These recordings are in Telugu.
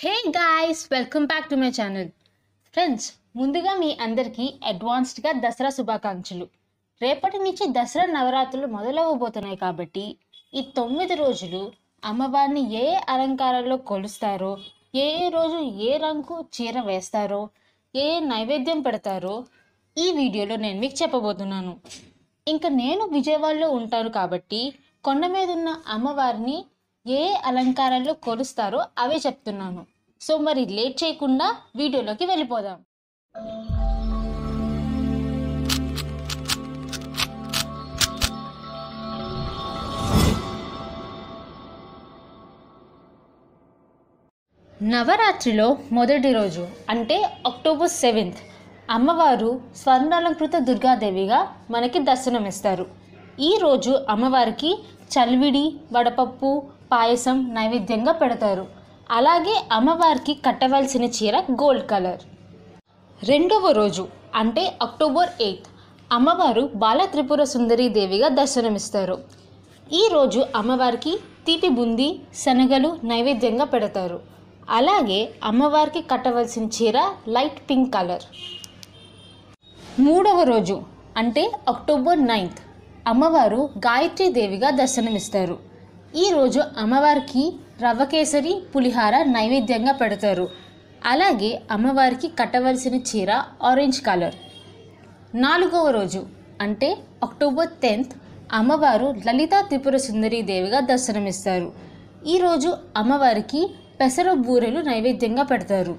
hey guys welcome back to my channel friends ముందుగా మీ అందరికీ అడ్వాన్స్డ్గా దసరా శుభాకాంక్షలు రేపటి నుంచి దసరా నవరాత్రులు మొదలవ్వబోతున్నాయి కాబట్టి ఈ తొమ్మిది రోజులు అమ్మవారిని ఏ అలంకారాల్లో కొలుస్తారో ఏ రోజు ఏ రంగు చీర వేస్తారో ఏ నైవేద్యం పెడతారో ఈ వీడియోలో నేను మీకు చెప్పబోతున్నాను ఇంకా నేను విజయవాడలో ఉంటాను కాబట్టి కొండ మీద ఉన్న అమ్మవారిని ఏ అలంకారాలు కొలుస్తారో అవే చెప్తున్నాను సో మరి లేట్ చేయకుండా వీడియోలోకి వెళ్ళిపోదాం నవరాత్రిలో మొదటి రోజు అంటే అక్టోబర్ సెవెంత్ అమ్మవారు స్వర్ణాలంకృత దుర్గాదేవిగా మనకి దర్శనమిస్తారు ఈరోజు అమ్మవారికి చల్విడి వడపప్పు పాయసం నైవేద్యంగా పెడతారు అలాగే అమ్మవారికి కట్టవలసిన చీర గోల్డ్ కలర్ రెండవ రోజు అంటే అక్టోబర్ ఎయిత్ అమ్మవారు బాలత్రిపుర సుందరి దేవిగా దర్శనమిస్తారు ఈరోజు అమ్మవారికి తీపి బుంది శనగలు నైవేద్యంగా పెడతారు అలాగే అమ్మవారికి కట్టవలసిన చీర లైట్ పింక్ కలర్ మూడవ రోజు అంటే అక్టోబర్ నైన్త్ అమ్మవారు గాయత్రీ దేవిగా దర్శనమిస్తారు ఈరోజు అమ్మవారికి రవ్వకేసరి పులిహార నైవేద్యంగా పెడతారు అలాగే అమ్మవారికి కట్టవలసిన చీర ఆరెంజ్ కలర్ నాలుగవ రోజు అంటే అక్టోబర్ టెన్త్ అమ్మవారు లలిత త్రిపుర దేవిగా దర్శనమిస్తారు ఈరోజు అమ్మవారికి పెసర బూరెలు నైవేద్యంగా పెడతారు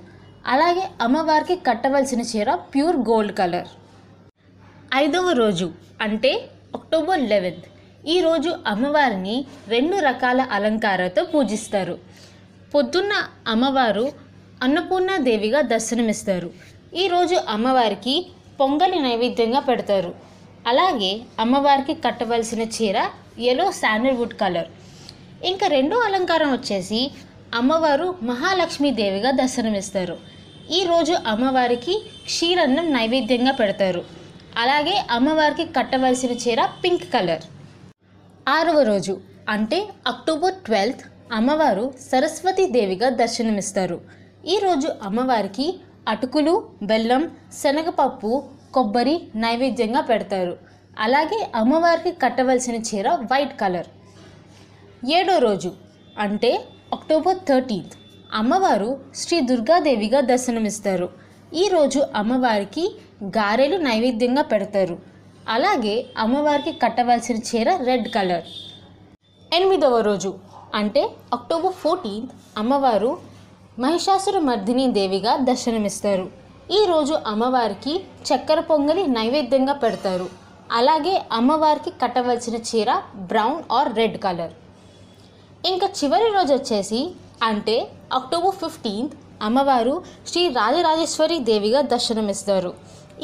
అలాగే అమ్మవారికి కట్టవలసిన చీర ప్యూర్ గోల్డ్ కలర్ ఐదవ రోజు అంటే అక్టోబర్ లెవెన్త్ ఈరోజు అమ్మవారిని రెండు రకాల అలంకారాలతో పూజిస్తారు పొద్దున్న అమ్మవారు అన్నపూర్ణాదేవిగా దర్శనమిస్తారు ఈరోజు అమ్మవారికి పొంగలి నైవేద్యంగా పెడతారు అలాగే అమ్మవారికి కట్టవలసిన చీర ఎల్లో శాండల్వుడ్ కలర్ ఇంకా రెండో అలంకారం వచ్చేసి అమ్మవారు మహాలక్ష్మీదేవిగా దర్శనమిస్తారు ఈరోజు అమ్మవారికి క్షీరన్నం నైవేద్యంగా పెడతారు అలాగే అమ్మవారికి కట్టవలసిన చీర పింక్ కలర్ ఆరవ రోజు అంటే అక్టోబర్ ట్వెల్త్ అమ్మవారు దేవిగా దర్శనమిస్తారు ఈరోజు అమ్మవారికి అటుకులు బెల్లం శనగపప్పు కొబ్బరి నైవేద్యంగా పెడతారు అలాగే అమ్మవారికి కట్టవలసిన చీర వైట్ కలర్ ఏడో రోజు అంటే అక్టోబర్ థర్టీన్త్ అమ్మవారు శ్రీ దుర్గాదేవిగా దర్శనమిస్తారు ఈరోజు అమ్మవారికి గారెలు నైవేద్యంగా పెడతారు అలాగే అమ్మవారికి కట్టవలసిన చీర రెడ్ కలర్ ఎనిమిదవ రోజు అంటే అక్టోబర్ ఫోర్టీన్త్ అమ్మవారు మహిషాసుర మర్దిని దేవిగా దర్శనమిస్తారు ఈరోజు అమ్మవారికి చక్కెర పొంగలి నైవేద్యంగా పెడతారు అలాగే అమ్మవారికి కట్టవలసిన చీర బ్రౌన్ ఆర్ రెడ్ కలర్ ఇంకా చివరి రోజు వచ్చేసి అంటే అక్టోబర్ ఫిఫ్టీన్త్ అమ్మవారు శ్రీ రాజరాజేశ్వరి దేవిగా దర్శనమిస్తారు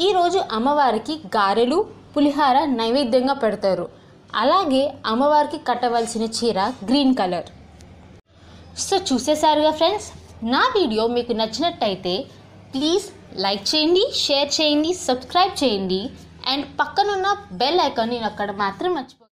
ఈరోజు అమ్మవారికి గారెలు పులిహార నైవేద్యంగా పెడతారు అలాగే అమ్మవారికి కట్టవలసిన చీర గ్రీన్ కలర్ సో చూసేసారుగా ఫ్రెండ్స్ నా వీడియో మీకు నచ్చినట్టయితే ప్లీజ్ లైక్ చేయండి షేర్ చేయండి సబ్స్క్రైబ్ చేయండి అండ్ పక్కనున్న బెల్ ఐకాన్ నేను అక్కడ మాత్రం మర్చిపో